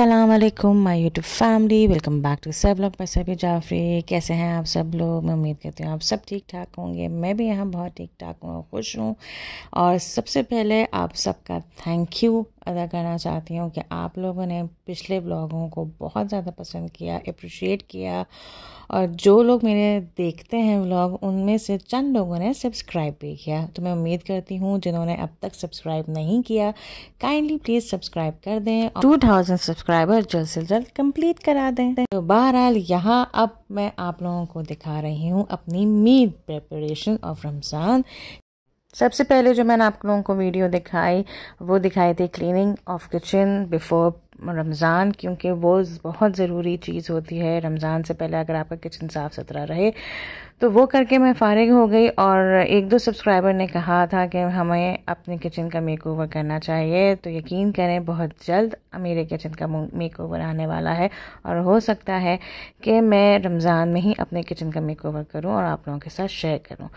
Aslam my YouTube family welcome back to सब लोग मैं सभी जाफरी कैसे हैं आप सब लोग मैं उम्मीद करती हूँ आप सब ठीक ठाक होंगे मैं भी यहाँ बहुत ठीक ठाक हूँ खुश हूँ और सबसे पहले आप सबका थैंक यू अदा करना चाहती हूँ कि आप लोगों ने पिछले ब्लॉगों को बहुत ज़्यादा पसंद किया अप्रिशिएट किया और जो लोग मेरे देखते हैं ब्लॉग उनमें से चंद लोगों ने सब्सक्राइब भी किया तो मैं उम्मीद करती हूँ जिन्होंने अब तक सब्सक्राइब नहीं किया काइंडली प्लीज़ सब्सक्राइब कर दें टू थाउजेंड सब्सक्राइबर जल्द से जल्द कम्प्लीट करा दें तो बहरहाल यहाँ अब मैं आप लोगों को दिखा रही हूँ अपनी मीट प्रेपरेशन ऑफ रमज़ान सबसे पहले जो मैंने आप लोगों को वीडियो दिखाई वो दिखाई थी cleaning of kitchen before Ramzan क्योंकि वो बहुत ज़रूरी चीज़ होती है रमज़ान से पहले अगर आपका किचन साफ़ सुथरा रहे तो वो करके मैं फारिग हो गई और एक दो सब्सक्राइबर ने कहा था कि हमें अपने किचन का मेकओवर करना चाहिए तो यकीन करें बहुत जल्द मेरे किचन का मेकओवर आने वाला है और हो सकता है कि मैं रमज़ान में ही अपने किचन का मेकओवर करूं और आप लोगों के साथ शेयर करूं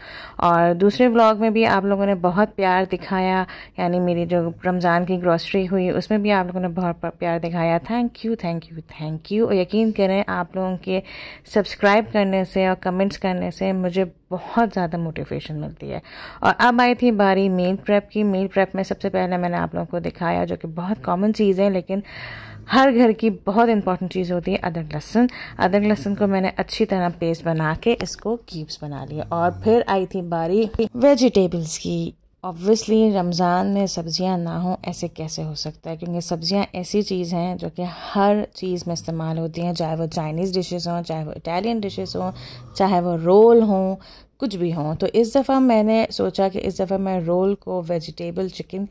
और दूसरे व्लॉग में भी आप लोगों ने बहुत प्यार दिखाया यानी मेरी जो रमज़ान की ग्रॉसरी हुई उसमें भी आप लोगों ने बहुत प्यार दिखाया thank you thank you thank you और यकीन करें आप लोगों के सब्सक्राइब करने से और कमेंट्स करने से मुझे बहुत ज़्यादा मोटिवेशन मिलती है और अब आई थी बारी मील प्रेप की मील प्रेप में सबसे पहले मैंने आप लोगों को दिखाया जो कि बहुत कॉमन चीज़ है लेकिन हर घर की बहुत इंपॉर्टेंट चीज़ होती है अदरक लहसुन अदरक लहसुन को मैंने अच्छी तरह पेस्ट बना के इसको क्यूब्स बना लिया और फिर आई थी बारी वेजिटेबल्स की ऑब्वियसली रमज़ान में सब्ज़ियां ना हो ऐसे कैसे हो सकता है क्योंकि सब्ज़ियां ऐसी चीज़ हैं जो कि हर चीज़ में इस्तेमाल होती हैं चाहे वो चाइनीज़ डिशेस हों चाहे वो इटालियन डिशेस हों चाहे वो रोल हों कुछ भी हों तो इस दफ़ा मैंने सोचा कि इस दफ़ा मैं रोल को वेजिटेबल चिकन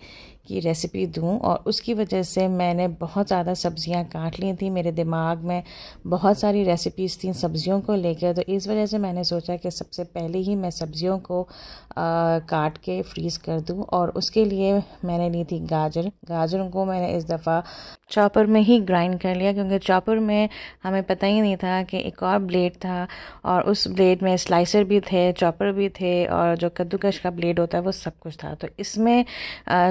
की रेसिपी दूं और उसकी वजह से मैंने बहुत ज़्यादा सब्ज़ियां काट ली थी मेरे दिमाग में बहुत सारी रेसिपीज़ थी सब्ज़ियों को लेकर तो इस वजह से मैंने सोचा कि सबसे पहले ही मैं सब्ज़ियों को आ, काट के फ्रीज़ कर दूं और उसके लिए मैंने ली थी गाजर गाजरों को मैंने इस दफ़ा चॉपर में ही ग्राइंड कर लिया क्योंकि चॉपर में हमें पता ही नहीं था कि एक और ब्लेड था और उस ब्लेड में स्लाइसर भी थे चॉपर भी थे और जो कद्दूकश का ब्लेड होता है वो सब कुछ था तो इसमें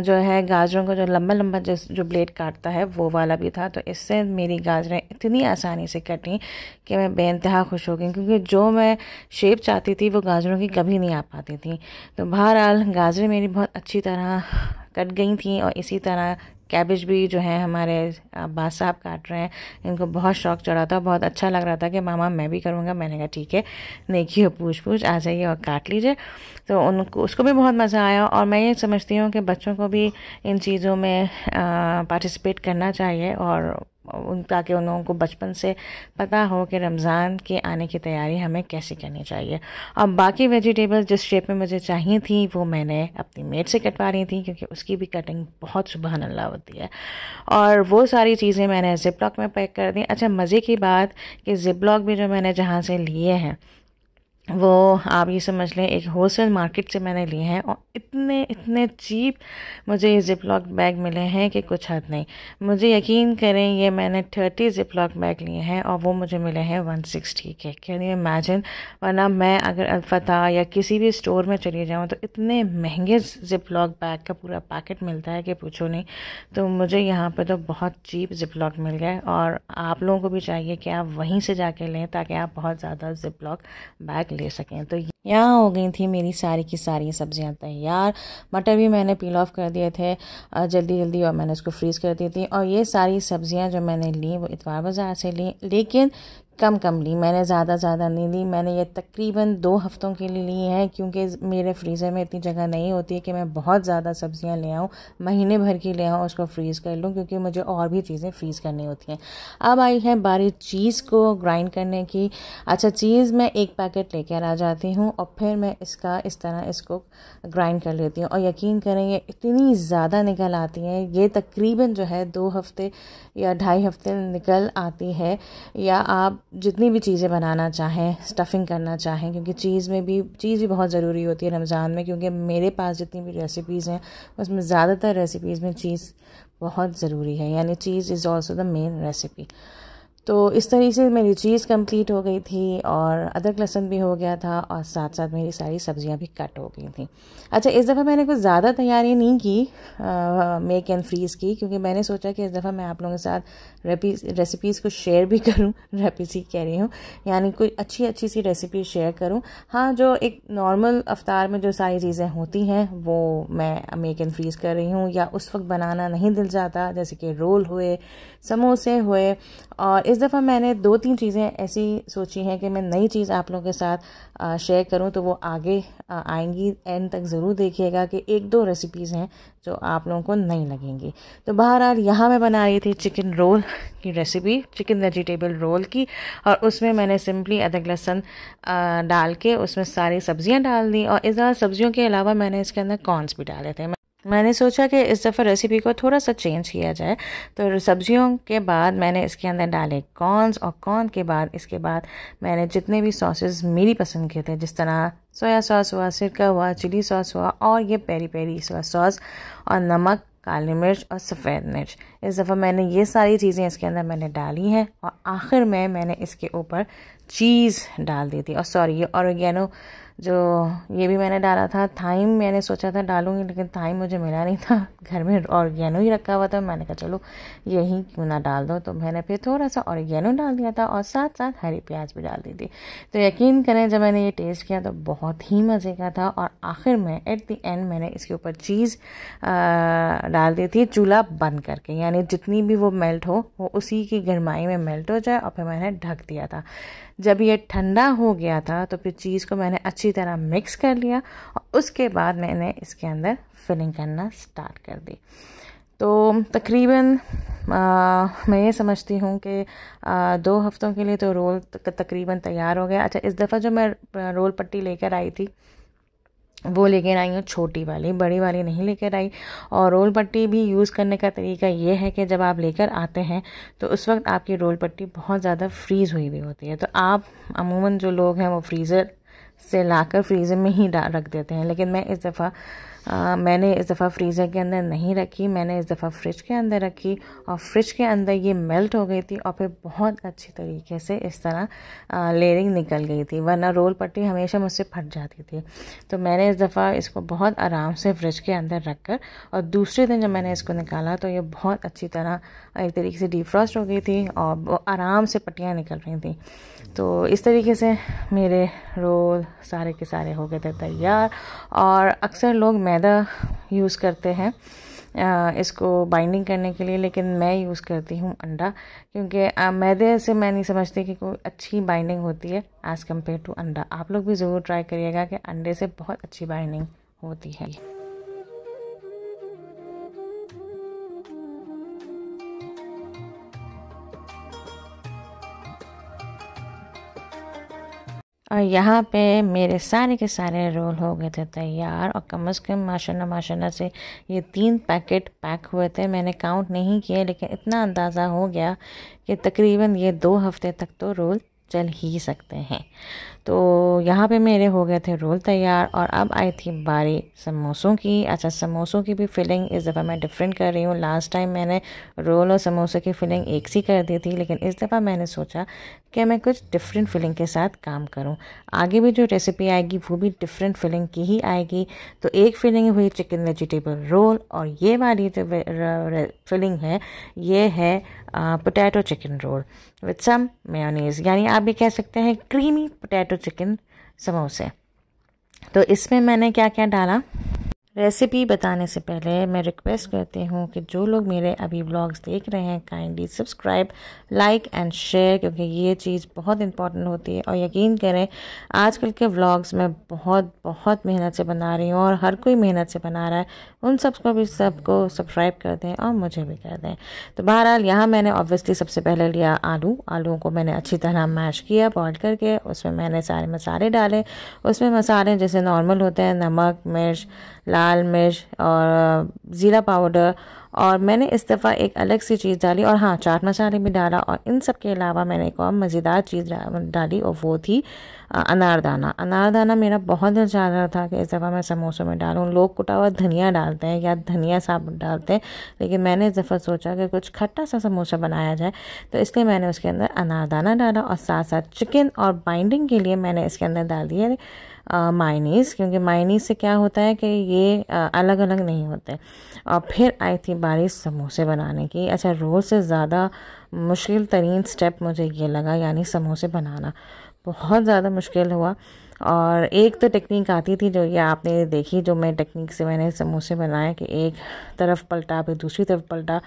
जो है गाजरों का जो लंबा लंबा जिस जो ब्लेड काटता है वो वाला भी था तो इससे मेरी गाजरें इतनी आसानी से कटी कि मैं बेानतहा खुश हो गई क्योंकि जो मैं शेप चाहती थी वो गाजरों की कभी नहीं आ पाती थी तो बहरहाल गाजरें मेरी बहुत अच्छी तरह कट गई थी और इसी तरह कैबिज भी जो है हमारे अब्बास साहब काट रहे हैं इनको बहुत शौक चढ़ा था बहुत अच्छा लग रहा था कि मामा मैं भी करूँगा मैंने कहा ठीक है देखिए पूछ पूछ आ जाइए और काट लीजिए तो उनको उसको भी बहुत मज़ा आया और मैं ये समझती हूँ कि बच्चों को भी इन चीज़ों में पार्टिसिपेट करना चाहिए और उन ताकि उन लोगों को बचपन से पता हो कि रमज़ान के आने की तैयारी हमें कैसे करनी चाहिए और बाकी वेजिटेबल्स जिस शेप में मुझे चाहिए थी वो मैंने अपनी मेड से कटवा रही थी क्योंकि उसकी भी कटिंग बहुत सुबह अल्लाह होती है और वो सारी चीज़ें मैंने जिप लॉक में पैक कर दी अच्छा मज़े की बात कि जिप लॉक भी जो मैंने जहाँ से लिए हैं वो आप ये समझ लें एक होलसेल मार्केट से मैंने लिए हैं और इतने इतने चीप मुझे ये जिपलॉक बैग मिले हैं कि कुछ हद नहीं मुझे यकीन करें ये मैंने थर्टी जिपलॉक बैग लिए हैं और वो मुझे मिले हैं one sixty K can you imagine वरना मैं अगर अलफता या किसी भी स्टोर में चली जाऊँ तो इतने महंगे जिपलॉक बैग का पूरा पैकेट मिलता है कि पूछो नहीं तो मुझे यहाँ पर तो बहुत चीप जिपलॉक मिल गया और आप लोगों को भी चाहिए कि आप वहीं से जाके लें ताकि आप बहुत ज़्यादा जिपलॉक बैग ले सकें तो यहाँ हो गई थी मेरी सारी की सारी सब्ज़ियाँ तैयार मटर भी मैंने पील ऑफ कर दिए थे जल्दी जल्दी और मैंने उसको फ्रीज़ कर दी थी और ये सारी सब्ज़ियाँ जो मैंने ली वो इतवार बाज़ार से ली लेकिन कम कम ली मैंने ज़्यादा ज़्यादा नहीं ली मैंने ये तकरीबन दो हफ़्तों के लिए ली है क्योंकि मेरे फ्रीज़र में इतनी जगह नहीं होती है कि मैं बहुत ज़्यादा सब्ज़ियाँ ले आऊँ महीने भर की ले आऊँ उसको फ्रीज़ कर लूँ क्योंकि मुझे और भी चीज़ें फ्रीज़ करनी होती हैं अब आई है बारी चीज़ को ग्राइंड करने की अच्छा चीज़ मैं एक पैकेट लेकर आ जाती हूँ और फिर मैं इसका इस तरह इसको ग्राइंड कर लेती हूँ और यकीन करें ये इतनी ज़्यादा निकल आती हैं ये तकरीबन जो है दो हफ़्ते या ढाई हफ़्ते निकल आती है या आप जितनी भी चीज़ें बनाना चाहें स्टफ़िंग करना चाहें क्योंकि चीज़ में भी चीज़ भी बहुत ज़रूरी होती है रमज़ान में क्योंकि मेरे पास जितनी भी रेसिपीज़ हैं उसमें ज़्यादातर रेसिपीज़ में चीज़ बहुत ज़रूरी है यानी चीज़ is also the main recipe तो इस तरीके से मेरी चीज़ कंप्लीट हो गई थी और अदरक लहसुन भी हो गया था और साथ साथ मेरी सारी सब्जियां भी कट हो गई थी अच्छा इस दफ़ा मैंने कुछ ज़्यादा तैयारी नहीं की मेक एंड फ्रीज़ की क्योंकि मैंने सोचा कि इस दफ़ा मैं आप लोगों के साथ रेपी रेसिपीज़ को शेयर भी करूँ रेपीज ही कह रही हूँ यानी कोई अच्छी अच्छी सी रेसिपी शेयर करूँ हाँ जो एक नॉर्मल अवतार में जो सारी चीज़ें होती हैं वो मैं मेक एंड फ्रीज़ कर रही हूँ या उस वक्त बनाना नहीं दिल जाता जैसे कि रोल हुए समोसे हुए और इस दफ़ा मैंने दो तीन चीज़ें ऐसी सोची हैं कि मैं नई चीज़ आप लोगों के साथ शेयर करूं तो वो आगे आएंगी एंड तक ज़रूर देखिएगा कि एक दो रेसिपीज़ हैं जो आप लोगों को नई लगेंगी तो बहरहाल यहाँ मैं बना रही थी चिकन रोल की रेसिपी चिकन वेजिटेबल रोल की और उसमें मैंने सिंपली अदरक लहसन डाल के उसमें सारी सब्ज़ियाँ डाल दी और इस सब्ज़ियों के अलावा मैंने इसके अंदर कॉर्नस भी डाले थे मैंने सोचा कि इस दफ़ा रेसिपी को थोड़ा सा चेंज किया जाए तो सब्जियों के बाद मैंने इसके अंदर डाले कॉर्नस और कॉर्न के बाद इसके बाद मैंने जितने भी सॉसेस मेरी पसंद के थे जिस तरह सोया सॉस हुआ सिरका हुआ चिली सॉस हुआ और ये पेरी पेरी सॉस और नमक काली मिर्च और सफ़ेद मिर्च इस दफ़ा मैंने ये सारी चीज़ें इसके अंदर मैंने डाली हैं और आखिर में मैंने इसके ऊपर चीज़ डाल दी थी और सॉरी ये औरगेनो जो ये भी मैंने डाला था थाइम मैंने सोचा था डालूंगी लेकिन थाइम मुझे मिला नहीं था घर में ऑर्गेनो ही रखा हुआ था मैंने कहा चलो यही क्यों ना डाल दो तो मैंने फिर थोड़ा सा ऑर्गेनो डाल दिया था और साथ साथ हरी प्याज भी डाल दी थी तो यकीन करें जब मैंने ये टेस्ट किया तो बहुत ही मज़े का था और आखिर में एट द एंड मैंने इसके ऊपर चीज़ डाल दी थी चूल्हा बंद करके यानी जितनी भी वो मेल्ट हो वो उसी की गर्माई में मेल्ट हो जाए और फिर मैंने ढक दिया था जब ये ठंडा हो गया था तो फिर चीज़ को मैंने अच्छी तरह मिक्स कर लिया और उसके बाद मैंने इसके अंदर फिलिंग करना स्टार्ट कर दी तो तकरीबन मैं ये समझती हूँ कि आ, दो हफ्तों के लिए तो रोल तक, तकरीबन तैयार हो गया अच्छा इस दफ़ा जो मैं रोल पट्टी लेकर आई थी वो लेकर आई हूँ छोटी वाली बड़ी वाली नहीं लेकर आई और रोल पट्टी भी यूज़ करने का तरीका ये है कि जब आप लेकर आते हैं तो उस वक्त आपकी रोल पट्टी बहुत ज़्यादा फ्रीज़ हुई हुई होती है तो आप अमूमन जो लोग हैं वो फ्रीज़र से लाकर फ्रीज़र में ही रख देते हैं लेकिन मैं इस दफ़ा आ, मैंने इस दफ़ा फ्रीज़र के अंदर नहीं रखी मैंने इस दफ़ा फ्रिज के अंदर रखी और फ्रिज के अंदर ये मेल्ट हो गई थी और फिर बहुत अच्छी तरीके से इस तरह लेयरिंग निकल गई थी वरना रोल पट्टी हमेशा मुझसे फट जाती थी तो मैंने इस दफ़ा इसको बहुत आराम से फ्रिज के अंदर रख कर और दूसरे दिन जब मैंने इसको निकाला तो ये बहुत अच्छी तरह एक तरीके से डिफ्रॉस्ट हो गई थी और आराम से पट्टियाँ निकल रही थी तो इस तरीके से मेरे रोल सारे के सारे हो गए थे तैयार और अक्सर लोग मैं मैदा यूज़ करते हैं इसको बाइंडिंग करने के लिए लेकिन मैं यूज़ करती हूँ अंडा क्योंकि मैदे से मैं नहीं समझती कि कोई अच्छी बाइंडिंग होती है एज़ कम्पेयर टू अंडा आप लोग भी ज़रूर ट्राई करिएगा कि अंडे से बहुत अच्छी बाइंडिंग होती है और यहाँ पे मेरे सारे के सारे रोल हो गए थे तैयार और कम अज़ कम माशाल्लाह माशाल्लाह से ये तीन पैकेट पैक हुए थे मैंने काउंट नहीं किए लेकिन इतना अंदाज़ा हो गया कि तकरीबन ये दो हफ्ते तक तो रोल चल ही सकते हैं तो यहाँ पे मेरे हो गए थे रोल तैयार और अब आई थी बारी समोसों की अच्छा समोसों की भी फिलिंग इस दफ़ा मैं डिफरेंट कर रही हूँ लास्ट टाइम मैंने रोल और समोसों की फिलिंग एक सी कर दी थी लेकिन इस दफ़ा मैंने सोचा कि मैं कुछ डिफरेंट फिलिंग के साथ काम करूँ आगे भी जो रेसिपी आएगी वो भी डिफरेंट फिलिंग की ही आएगी तो एक फिलिंग हुई चिकन वेजिटेबल रोल और ये वाली जो फिलिंग है ये है potato chicken roll with some mayonnaise यानी आप ये कह सकते हैं क्रीमी पोटैटो चिकन समोसे तो इसमें मैंने क्या क्या डाला रेसिपी बताने से पहले मैं रिक्वेस्ट करती हूँ कि जो लोग मेरे अभी ब्लॉग्स देख रहे हैं kindly subscribe like and share क्योंकि ये चीज़ बहुत इंपॉर्टेंट होती है और यकीन करें आजकल के व्लॉग्स मैं बहुत बहुत मेहनत से बना रही हूँ और हर कोई मेहनत से बना रहा है उन सबको भी सबको सब्सक्राइब कर दें और मुझे भी कर दें तो बहरहाल यहाँ मैंने ऑब्वियसली सबसे पहले लिया आलू आलूओं को मैंने अच्छी तरह मैश किया बॉयल करके उसमें मैंने सारे मसाले डाले उसमें मसाले जैसे नॉर्मल होते हैं नमक मिर्च लाल मिर्च और ज़ीरा पाउडर और मैंने इस दफ़ा एक अलग सी चीज़ डाली और हाँ चाट मसाले भी डाला और इन सब के अलावा मैंने एक और मज़ेदार चीज़ डाली और वो थी अनारदाना अनारदाना मेरा बहुत दिल चाह रहा था कि इस दफ़ा मैं समोसों में डालूँ लोग कुटा हुआ धनिया डालते हैं या धनिया साफ डालते हैं लेकिन मैंने इस दफ़ा सोचा कि कुछ खट्टा सा समोसा बनाया जाए तो इसलिए मैंने उसके अंदर अनारदाना डाला और साथ साथ चिकन और बाइंडिंग के लिए मैंने इसके अंदर डाल दिया मायनीस क्योंकि मायनीस से क्या होता है कि ये अलग अलग नहीं होते और फिर आई थी बारी समोसे बनाने की अच्छा रोज़ से ज़्यादा मुश्किल तरीन स्टेप मुझे ये लगा यानी समोसे बनाना बहुत ज़्यादा मुश्किल हुआ और एक तो टेक्निक आती थी जो ये आपने देखी जो मैं टेक्निक से मैंने समोसे बनाए कि एक तरफ पलटा फिर दूसरी तरफ पलटा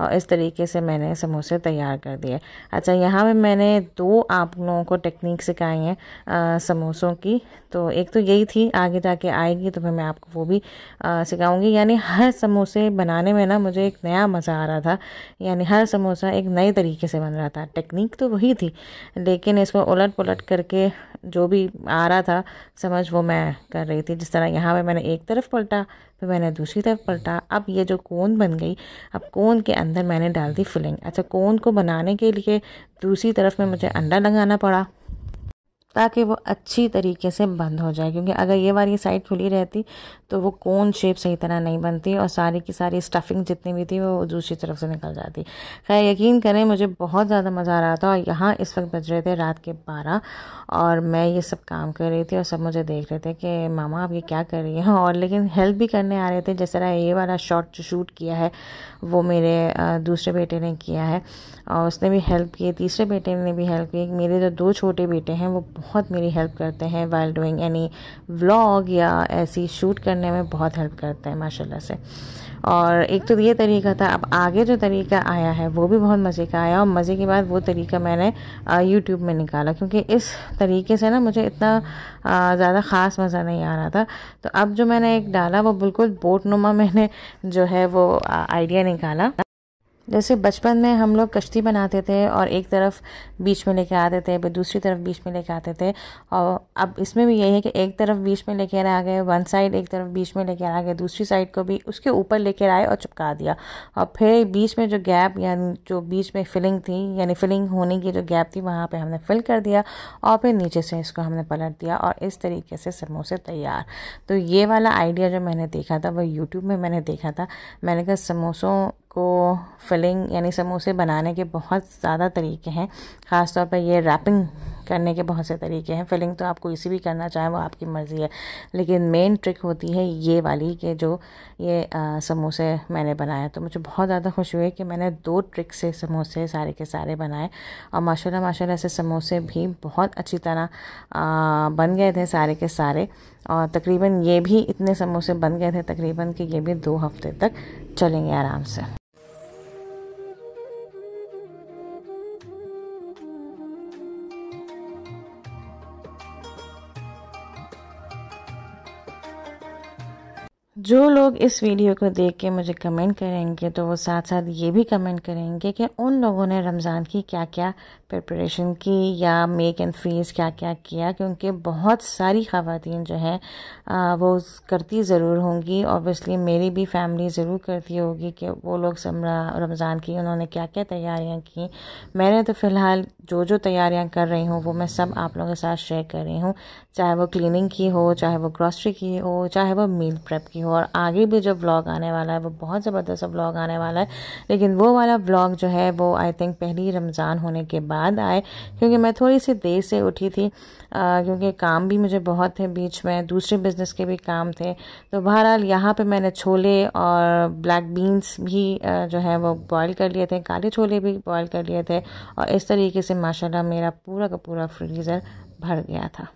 और इस तरीके से मैंने समोसे तैयार कर दिए अच्छा यहाँ पे मैंने दो आप लोगों को टेक्निक सिखाई हैं समोसों की तो एक तो यही थी आगे जाके आएगी तो फिर मैं आपको वो भी सिखाऊँगी यानी हर समोसे बनाने में ना मुझे एक नया मज़ा आ रहा था यानी हर समोसा एक नए तरीके से बन रहा था टेक्निक तो वही थी लेकिन इसको उलट पुलट करके जो भी आ रहा पलटा था समझ वो मैं कर रही थी जिस तरह यहाँ पे मैंने एक तरफ पलटा फिर मैंने दूसरी तरफ पलटा अब ये जो कोन बन गई अब कोन के अंदर मैंने डाल दी फिलिंग अच्छा कोन को बनाने के लिए दूसरी तरफ में मुझे अंडा लगाना पड़ा ताकि वो अच्छी तरीके से बंद हो जाए क्योंकि अगर ये वाली साइड खुली रहती तो वो कौन शेप सही तरह नहीं बनती और सारी की सारी स्टफिंग जितनी भी थी वो दूसरी तरफ से निकल जाती खैर यकीन करें मुझे बहुत ज़्यादा मज़ा आ रहा था और यहाँ इस वक्त बज रहे थे रात के बारह और मैं ये सब काम कर रही थी और सब मुझे देख रहे थे कि मामा आप ये क्या कर रही हैं और लेकिन हेल्प भी करने आ रहे थे जिस तरह ये वाला शॉट जो शूट किया है वो मेरे दूसरे बेटे ने किया है और उसने भी हेल्प की तीसरे बेटे ने भी हेल्प की मेरे जो दो छोटे बेटे हैं वो बहुत मेरी हेल्प करते हैं वाइल डूइंग एनी व्लॉग या ऐसी शूट करने में बहुत हेल्प करते हैं माशाल्लाह से और एक तो ये तरीका था अब आगे जो तरीका आया है वो भी बहुत मज़े का आया और मज़े के बाद वो तरीका मैंने यूट्यूब में निकाला क्योंकि इस तरीके से ना मुझे इतना ज़्यादा ख़ास मज़ा नहीं आ रहा था तो अब जो मैंने एक डाला वो बिल्कुल बोट नुमा मैंने जो है वो आइडिया निकाला जैसे बचपन में हम लोग कश्ती बनाते थे और एक तरफ बीच में लेके आते थे फिर दूसरी तरफ बीच में लेके आते थे और अब इसमें भी यही है कि एक तरफ बीच में लेके आ गए वन साइड एक तरफ बीच में लेके आ गए दूसरी साइड को भी उसके ऊपर लेके आए और चिपका दिया और फिर बीच में जो गैप यानी जो बीच में फिलिंग थी यानी फिलिंग होने की जो गैप थी वहाँ पर हमने फिल कर दिया और फिर नीचे से इसको हमने पलट दिया और इस तरीके से समोसे तैयार तो ये वाला आइडिया जो मैंने देखा था वो यूट्यूब में मैंने देखा था मैंने कहा समोसों को फिलिंग यानी समोसे बनाने के बहुत ज़्यादा तरीके हैं ख़ासतौर पर ये रैपिंग करने के बहुत से तरीके हैं फिलिंग तो आप कोई सी भी करना चाहें वो आपकी मर्ज़ी है लेकिन मेन ट्रिक होती है ये वाली कि जो ये समोसे मैंने बनाए तो मुझे बहुत ज़्यादा खुशी हुई कि मैंने दो ट्रिक से समोसे सारे के सारे बनाए और माशाल्लाह माशाल्लाह से समोसे भी बहुत अच्छी तरह बन गए थे सारे के सारे और तकरीबन ये भी इतने समोसे बन गए थे तकरीबन कि ये भी दो हफ्ते तक चलेंगे आराम से जो लोग इस वीडियो को देख के मुझे कमेंट करेंगे तो वो साथ साथ ये भी कमेंट करेंगे कि उन लोगों ने रमज़ान की क्या क्या प्रिपरेशन की या मेक एंड फ्रीज़ क्या क्या किया क्योंकि बहुत सारी खातन जो हैं वो करती ज़रूर होंगी ऑब्वियसली मेरी भी फैमिली ज़रूर करती होगी कि वो लोग रमज़ान की उन्होंने क्या क्या तैयारियां की मैंने तो फ़िलहाल जो जो तैयारियां कर रही हूँ वो मैं सब आप लोगों के साथ शेयर कर रही हूँ चाहे वो क्लिनिंग की हो चाहे वो ग्रॉसरी की हो चाहे वो मील प्रेप की हो और आगे भी जो ब्लॉग आने वाला है वो बहुत ज़बरदस्त ब्लॉग आने वाला है लेकिन वो वाला ब्लॉग जो है वो आई थिंक पहली रमज़ान होने के बाद बाद आए क्योंकि मैं थोड़ी सी देर से उठी थी आ, क्योंकि काम भी मुझे बहुत थे बीच में दूसरे बिज़नेस के भी काम थे तो बहरहाल यहाँ पे मैंने छोले और ब्लैक बीन्स भी आ, जो है वो बॉईल कर लिए थे काले छोले भी बॉईल कर लिए थे और इस तरीके से माशाल्लाह मेरा पूरा का पूरा फ्रीज़र भर गया था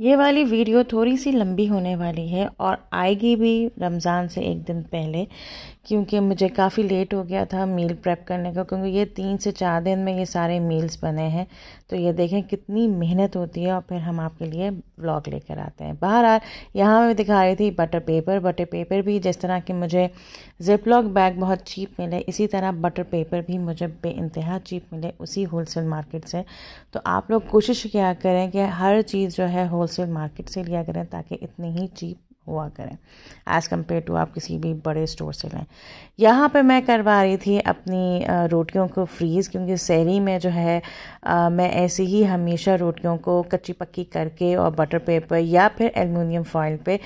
ये वाली वीडियो थोड़ी सी लंबी होने वाली है और आएगी भी रमज़ान से एक दिन पहले क्योंकि मुझे काफ़ी लेट हो गया था मील प्रेप करने का क्योंकि ये तीन से चार दिन में ये सारे मील्स बने हैं तो ये देखें कितनी मेहनत होती है और फिर हम आपके लिए ब्लॉग लेकर आते हैं बाहर आ यहाँ मैं दिखा रही थी बटर पेपर बटर पेपर भी जिस तरह के मुझे जिप लॉक बैग बहुत चीप मिले इसी तरह बटर पेपर भी मुझे बे इंतहा चीप मिले उसी होल मार्केट से तो आप लोग कोशिश किया करें कि हर चीज़ जो है होल होलसेल मार्केट से लिया करें ताकि इतने ही चीप हुआ करें एज़ कम्पेयर टू आप किसी भी बड़े स्टोर से लें यहाँ पे मैं करवा रही थी अपनी रोटियों को फ्रीज़ क्योंकि शहरी में जो है आ, मैं ऐसे ही हमेशा रोटियों को कच्ची पक्की करके और बटर पेपर या फिर एलमिनियम फॉइल पे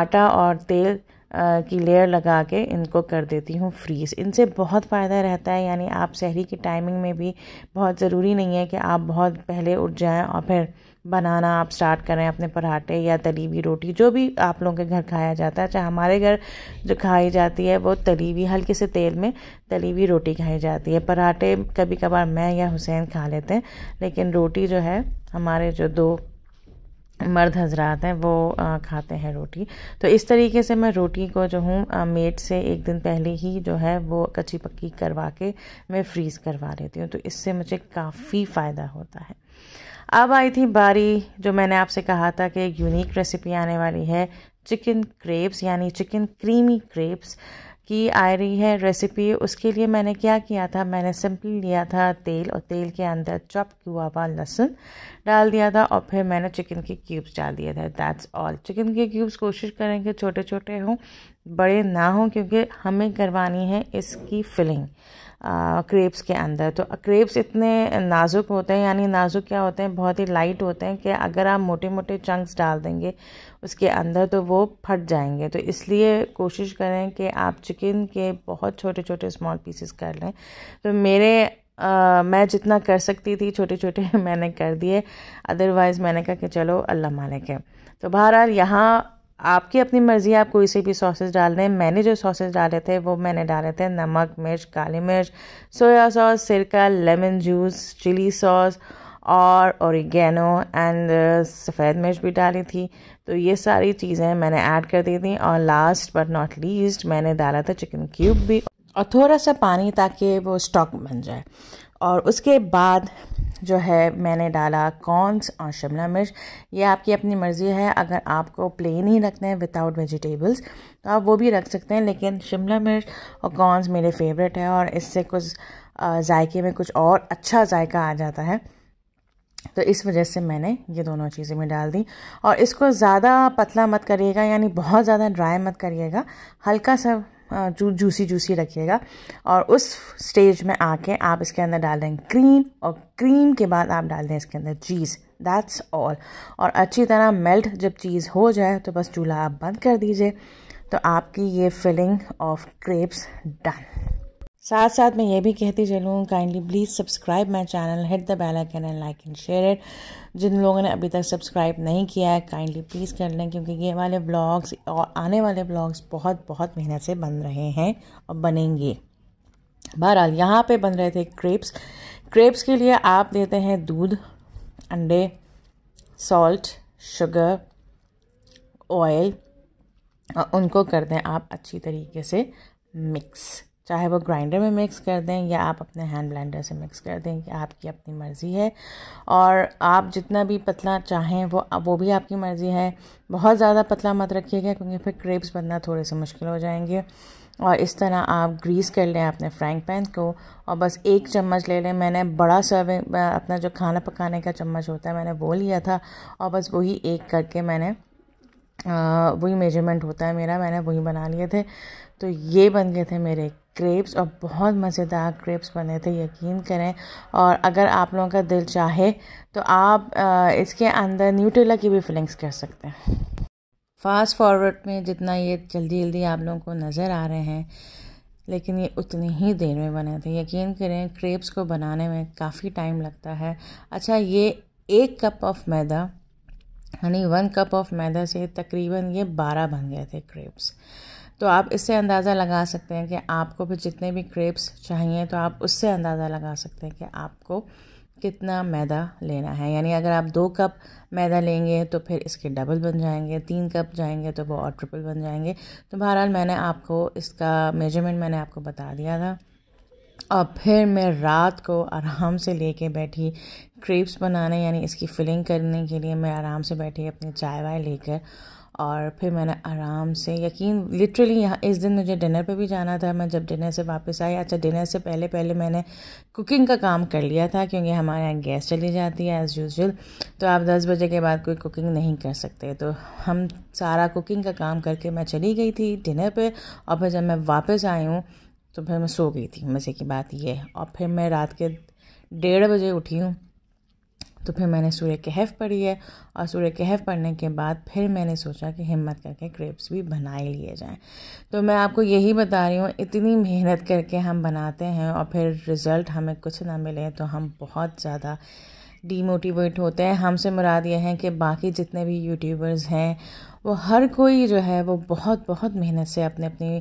आटा और तेल की लेयर लगा के इनको कर देती हूँ फ्रीज़ इनसे बहुत फ़ायदा रहता है यानी आप शहरी की टाइमिंग में भी बहुत ज़रूरी नहीं है कि आप बहुत पहले उठ जाएं और फिर बनाना आप स्टार्ट करें अपने पराठे या तली हुई रोटी जो भी आप लोगों के घर खाया जाता है चाहे हमारे घर जो खाई जाती है वो तली हुई हल्के से तेल में तली हुई रोटी खाई जाती है पराठे कभी कभार मैं या हुसैन खा लेते हैं लेकिन रोटी जो है हमारे जो दो मर्द हजरात हैं वो आ, खाते हैं रोटी तो इस तरीके से मैं रोटी को जो हूँ मेट से एक दिन पहले ही जो है वो कच्ची पक्की करवा के मैं फ्रीज़ करवा लेती हूँ तो इससे मुझे काफ़ी फ़ायदा होता है अब आई थी बारी जो मैंने आपसे कहा था कि एक यूनिक रेसिपी आने वाली है चिकन क्रेप्स यानी चिकन क्रीमी क्रेप्स की आ रही है रेसिपी उसके लिए मैंने क्या किया था मैंने सिंपली लिया था तेल और तेल के अंदर चॉप किया हुआ लहसुन डाल दिया था और फिर मैंने चिकन के क्यूब्स डाल दिया था दैट्स ऑल चिकन के क्यूब्स कोशिश करें कि छोटे छोटे हों बड़े ना हों क्योंकि हमें करवानी है इसकी फिलिंग क्रेप्स के अंदर तो क्रेप्स इतने नाजुक होते हैं यानी नाजुक क्या होते हैं बहुत ही लाइट होते हैं कि अगर आप मोटे मोटे चंक्स डाल देंगे उसके अंदर तो वो फट जाएंगे तो इसलिए कोशिश करें कि आप चिकन के बहुत छोटे छोटे स्मॉल पीसेस कर लें तो मेरे आ, मैं जितना कर सकती थी छोटे छोटे मैंने कर दिए अदरवाइज़ मैंने कहा कि चलो अल्लाह मालिक है तो बहरहाल यहाँ आपकी अपनी मर्ज़ी आप कोई से भी सॉसेस डाल दें मैंने जो सॉसेस डाले थे वो मैंने डाले थे नमक मिर्च काली मिर्च सोया सॉस सिरका लेमन जूस चिली सॉस और औरिगेनो एंड सफ़ेद मिर्च भी डाली थी तो ये सारी चीज़ें मैंने ऐड कर दी थी और लास्ट बट नॉट लीस्ट मैंने डाला था चिकन क्यूब भी और थोड़ा सा पानी ताकि वो स्टॉक बन जाए और उसके बाद जो है मैंने डाला कॉर्नस और शिमला मिर्च ये आपकी अपनी मर्ज़ी है अगर आपको प्लेन ही रखना है विदाउट वेजिटेबल्स तो आप वो भी रख सकते हैं लेकिन शिमला मिर्च और कॉर्नस मेरे फेवरेट है और इससे कुछ जायके में कुछ और अच्छा जायका आ जाता है तो इस वजह से मैंने ये दोनों चीज़ें में डाल दी और इसको ज़्यादा पतला मत करिएगा यानी बहुत ज़्यादा ड्राई मत करिएगा हल्का सा हाँ, जू जूसी जूसी रखिएगा और उस स्टेज में आके आप इसके अंदर डाल दें क्रीम और क्रीम के बाद आप डाल दें इसके अंदर चीज़ दैट्स ऑल और अच्छी तरह मेल्ट जब चीज़ हो जाए तो बस चूल्हा आप बंद कर दीजिए तो आपकी ये फिलिंग ऑफ क्रेप्स डन साथ साथ मैं ये भी कहती चलूँ kindly please subscribe my channel hit the bell icon and like and share it जिन लोगों ने अभी तक सब्सक्राइब नहीं किया है काइंडली प्लीज़ कर लें क्योंकि ये वाले ब्लॉग्स और आने वाले ब्लॉग्स बहुत बहुत मेहनत से बन रहे हैं और बनेंगे बहरहाल यहाँ पे बन रहे थे क्रेप्स क्रेप्स के लिए आप देते हैं दूध अंडे सॉल्ट शुगर ऑयल उनको कर दें आप अच्छी तरीके से मिक्स चाहे वो ग्राइंडर में मिक्स कर दें या आप अपने हैंड ब्लेंडर से मिक्स कर दें कि आपकी अपनी मर्ज़ी है और आप जितना भी पतला चाहें वो वो भी आपकी मर्ज़ी है बहुत ज़्यादा पतला मत रखिएगा क्योंकि फिर क्रेप्स बनना थोड़े से मुश्किल हो जाएंगे और इस तरह आप ग्रीस कर लें अपने फ्राइंग पैन को और बस एक चम्मच ले लें मैंने बड़ा सर्विंग अपना जो खाना पकाने का चम्मच होता है मैंने वो लिया था और बस वही एक करके मैंने वही मेजरमेंट होता है मेरा मैंने वही बना लिए थे तो ये बन गए थे मेरे ग्रेप्स और बहुत मज़ेदार ग्रेप्स बने थे यकीन करें और अगर आप लोगों का दिल चाहे तो आप इसके अंदर न्यूट्रेला की भी फिलिंग्स कर सकते हैं फास्ट फॉरवर्ड में जितना ये जल्दी जल्दी आप लोगों को नज़र आ रहे हैं लेकिन ये उतनी ही देर में बने थे यकीन करें क्रेप्स को बनाने में काफ़ी टाइम लगता है अच्छा ये एक कप ऑफ मैदा यानी वन कप ऑफ मैदा से तकरीबन ये बारह बन गए थे क्रेप्स तो आप इससे अंदाज़ा लगा सकते हैं कि आपको भी जितने भी क्रेप्स चाहिए तो आप उससे अंदाज़ा लगा सकते हैं कि आपको कितना मैदा लेना है यानी अगर आप दो कप मैदा लेंगे तो फिर इसके डबल बन जाएंगे तीन कप जाएंगे तो वो और ट्रिपल बन जाएंगे तो बहरहाल मैंने आपको इसका मेजरमेंट मैंने आपको बता दिया था और फिर मैं रात को आराम से लेके बैठी क्रेप्स बनाने यानी इसकी फिलिंग करने के लिए मैं आराम से बैठी अपनी चाय वाय लेकर और फिर मैंने आराम से यकीन लिटरली यहाँ इस दिन मुझे डिनर पे भी जाना था मैं जब डिनर से वापस आई अच्छा डिनर से पहले पहले मैंने कुकिंग का काम कर लिया था क्योंकि हमारे यहाँ गैस चली जाती है एज़ यूजल तो आप दस बजे के बाद कोई कुकिंग नहीं कर सकते तो हम सारा कुकिंग का काम करके मैं चली गई थी डिनर पर और फिर जब मैं वापस आई हूँ तो फिर मैं सो गई थी मज़े की बात ये और फिर मैं रात के डेढ़ बजे उठी हूँ तो फिर मैंने सूर्य कहफ पढ़ी है और सूर्य कहफ पढ़ने के बाद फिर मैंने सोचा कि हिम्मत करके क्रेप्स भी बना ही लिए जाएं तो मैं आपको यही बता रही हूँ इतनी मेहनत करके हम बनाते हैं और फिर रिज़ल्ट हमें कुछ ना मिले तो हम बहुत ज़्यादा डीमोटिवेट होते हैं हमसे मुराद ये हैं कि बाकी जितने भी यूट्यूबर्स हैं वो हर कोई जो है वो बहुत बहुत मेहनत से अपने अपनी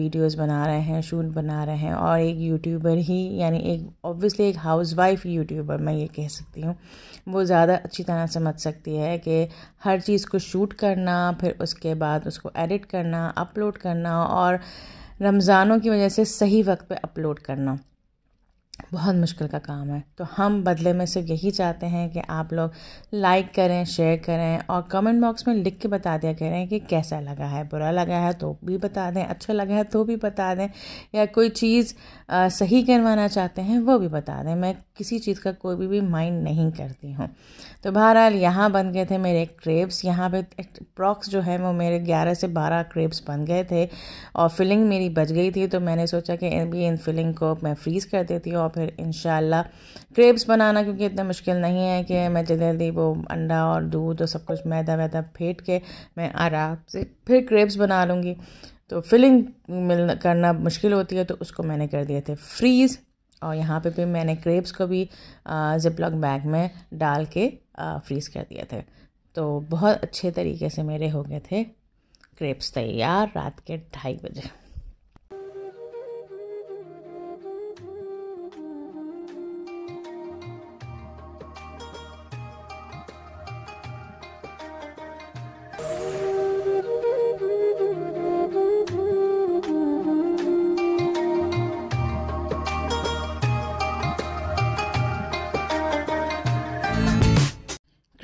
वीडियोस बना रहे हैं शूट बना रहे हैं और एक यूट्यूबर ही यानी एक ऑब्वियसली एक हाउसवाइफ यूट्यूबर मैं ये कह सकती हूँ वो ज़्यादा अच्छी तरह समझ सकती है कि हर चीज़ को शूट करना फिर उसके बाद उसको एडिट करना अपलोड करना और रमज़ानों की वजह से सही वक्त पे अपलोड करना बहुत मुश्किल का काम है तो हम बदले में सिर्फ यही चाहते हैं कि आप लोग लाइक करें शेयर करें और कमेंट बॉक्स में लिख के बता दिया करें कि कैसा लगा है बुरा लगा है तो भी बता दें अच्छा लगा है तो भी बता दें या कोई चीज़ सही करवाना चाहते हैं वो भी बता दें मैं किसी चीज़ का कोई भी माइंड नहीं करती हूँ तो बहरहाल यहाँ बन गए थे मेरे क्रेप्स यहाँ पे प्रॉक्स जो है वो मेरे ग्यारह से बारह क्रेप्स बन गए थे और फिलिंग मेरी बच गई थी तो मैंने सोचा कि भी इन फिलिंग को मैं फ्रीज़ कर देती हूँ और फिर इन क्रेब्स बनाना क्योंकि इतना मुश्किल नहीं है कि मैं जल्दी जल्दी वो अंडा और दूध और सब कुछ मैदा वैदा फेंट के मैं आराम से फिर क्रेप्स बना लूँगी तो फिलिंग मिल करना मुश्किल होती है तो उसको मैंने कर दिए थे फ्रीज़ और यहाँ पे भी मैंने क्रेप्स को भी जिपलॉक बैग में डाल के फ्रीज़ कर दिए थे तो बहुत अच्छे तरीके से मेरे हो गए थे क्रेप्स तैयार रात के ढाई बजे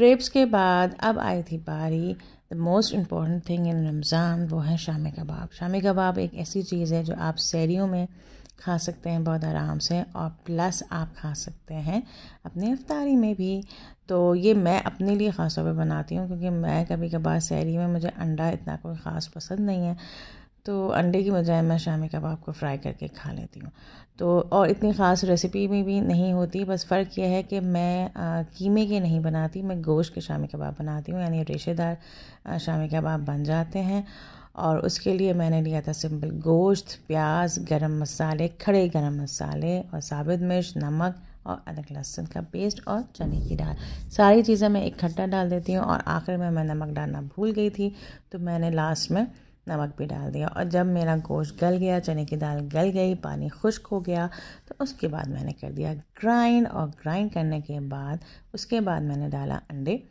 क्रेप्स के बाद अब आई थी बारी the most important thing in Ramzan वो है शाम कबाब शाम कबाब एक ऐसी चीज़ है जो आप सैरियों में खा सकते हैं बहुत आराम से और प्लस आप खा सकते हैं अपने अफ्तारी में भी तो ये मैं अपने लिए ख़ास तौर पर बनाती हूँ क्योंकि मैं कभी कभार सैरी में मुझे अंडा इतना कोई ख़ास पसंद नहीं है तो अंडे की बजाय मैं शामी कबाब को फ्राई करके खा लेती हूँ तो और इतनी ख़ास रेसिपी में भी नहीं होती बस फ़र्क यह है कि मैं आ, कीमे के नहीं बनाती मैं गोश्त के शामी कबाब बनाती हूँ यानी रेशेदार शामी कबाब बन जाते हैं और उसके लिए मैंने लिया था सिंपल गोश्त प्याज गरम मसाले खड़े गरम मसाले और साबित मिर्च नमक और अदरक लहसुन का पेस्ट और चने की दाल सारी चीज़ें मैं इकट्ठा डाल देती हूँ और आखिर में मैं नमक डालना भूल गई थी तो मैंने लास्ट में नमक भी डाल दिया और जब मेरा गोश्त गल गया चने की दाल गल गई पानी खुश्क हो गया तो उसके बाद मैंने कर दिया ग्राइंड और ग्राइंड करने के बाद उसके बाद मैंने डाला अंडे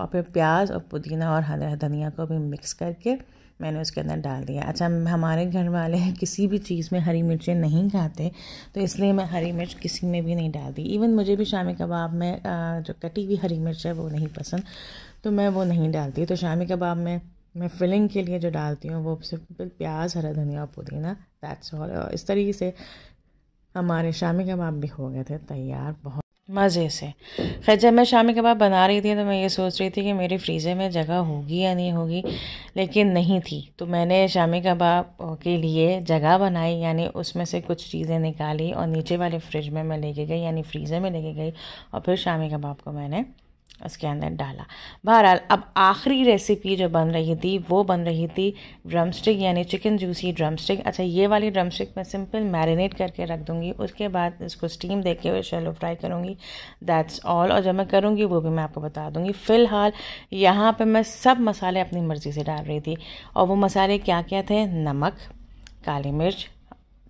और फिर प्याज और पुदीना और हरा धनिया को भी मिक्स करके मैंने उसके अंदर डाल दिया अच्छा हमारे घर वाले किसी भी चीज़ में हरी मिर्चें नहीं खाते तो इसलिए मैं हरी मिर्च किसी में भी नहीं डालती इवन मुझे भी शामी कबाब में जो कटी हुई हरी मिर्च है वो नहीं पसंद तो मैं वो नहीं डालती तो शामी कबाब में मैं फिलिंग के लिए जो डालती हूँ वो सिर्फ प्याज हरा धनिया पुदीना दैट्स ऑल इस तरीके से हमारे शामी कबाब भी हो गए थे तैयार बहुत मज़े से खैर जब मैं शामी कबाब बना रही थी तो मैं ये सोच रही थी कि मेरी फ्रीज़र में जगह होगी या नहीं होगी लेकिन नहीं थी तो मैंने शामी कबाब के लिए जगह बनाई यानी उसमें से कुछ चीज़ें निकाली और नीचे वाले फ्रिज में मैं लेके गई यानी फ्रीज़र में लेके गई और फिर शामी कबाब को मैंने उसके अंदर डाला बहरहाल अब आखिरी रेसिपी जो बन रही थी वो बन रही थी ड्रम स्टिक यानी चिकन जूसी ड्रम स्टिक अच्छा ये वाली ड्रम स्टिक मैं सिंपल मैरिनेट करके रख दूँगी उसके बाद इसको स्टीम देके के शेलो फ्राई करूँगी दैट्स ऑल और जब मैं करूँगी वो भी मैं आपको बता दूँगी फ़िलहाल यहाँ पर मैं सब मसाले अपनी मर्ज़ी से डाल रही थी और वो मसाले क्या क्या थे नमक काली मिर्च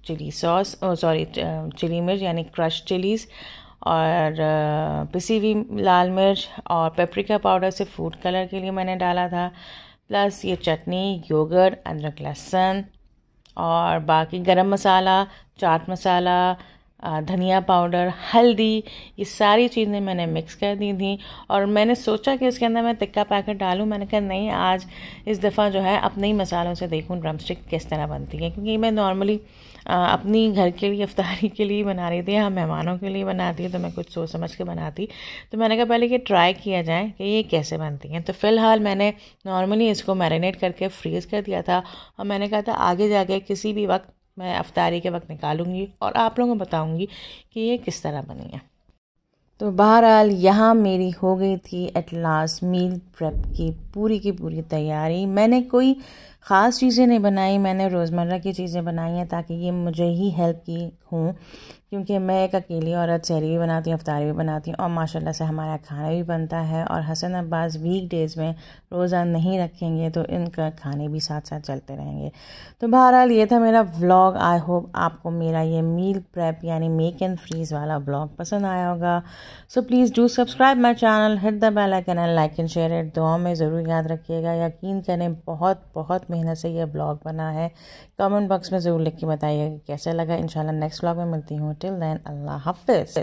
चिली सॉस सॉरी चिली मिर्च यानी क्रश चिलीज़ और पिसी हुई लाल मिर्च और पेपरिका पाउडर से फूड कलर के लिए मैंने डाला था प्लस ये चटनी योगर्ट अदरक लहसुन और बाकी गरम मसाला चाट मसाला धनिया पाउडर हल्दी ये सारी चीज़ें मैंने मिक्स कर दी थी और मैंने सोचा कि इसके अंदर मैं तिक्का पैकेट डालूं मैंने कहा नहीं आज इस दफ़ा जो है अपने ही मसालों से देखूं ड्रमस्टिक किस तरह बनती है क्योंकि मैं नॉर्मली अपनी घर के लिए अफ्तारी के लिए बना रही थी हम मेहमानों के लिए बनाती तो मैं कुछ सोच समझ के बनाती तो मैंने कहा पहले कि ट्राई किया जाए कि ये कैसे बनती हैं तो फ़िलहाल मैंने नॉर्मली इसको मैरिनेट करके फ्रीज़ कर दिया था और मैंने कहा था आगे जाके किसी भी वक्त मैं अफ्तारी के वक्त निकालूंगी और आप लोगों को बताऊंगी कि ये किस तरह बनी है तो बहरहाल यहाँ मेरी हो गई थी एट लास्ट मील प्रेप की पूरी की पूरी तैयारी मैंने कोई ख़ास चीज़ें नहीं बनाई मैंने रोज़मर्रा की चीज़ें बनाई हैं ताकि ये मुझे ही हेल्प की हूँ क्योंकि मैं एक अकेली औरत सहरी भी बनाती हूँ अफ्तारी भी बनाती हूँ और माशाल्लाह से हमारा खाना भी बनता है और हसन अब्बास वीक डेज़ में रोज़ा नहीं रखेंगे तो इनका खाने भी साथ साथ चलते रहेंगे तो बहरहाल ये था मेरा व्लॉग आई होप आपको मेरा ये मील प्रेप यानी मेक एंड फ्रीज़ वाला व्लॉग पसंद आया होगा so please do subscribe my channel hit the bell icon and like and share it दुआ में ज़रूर याद रखिएगा यकीन करें बहुत बहुत मेहनत से यह ब्लॉग बना है कमेंट बॉक्स में ज़रूर लिख के बताइएगा कैसा लगा इन नेक्स्ट ब्लॉग में मिलती हूँ Until then, Allah Hafiz.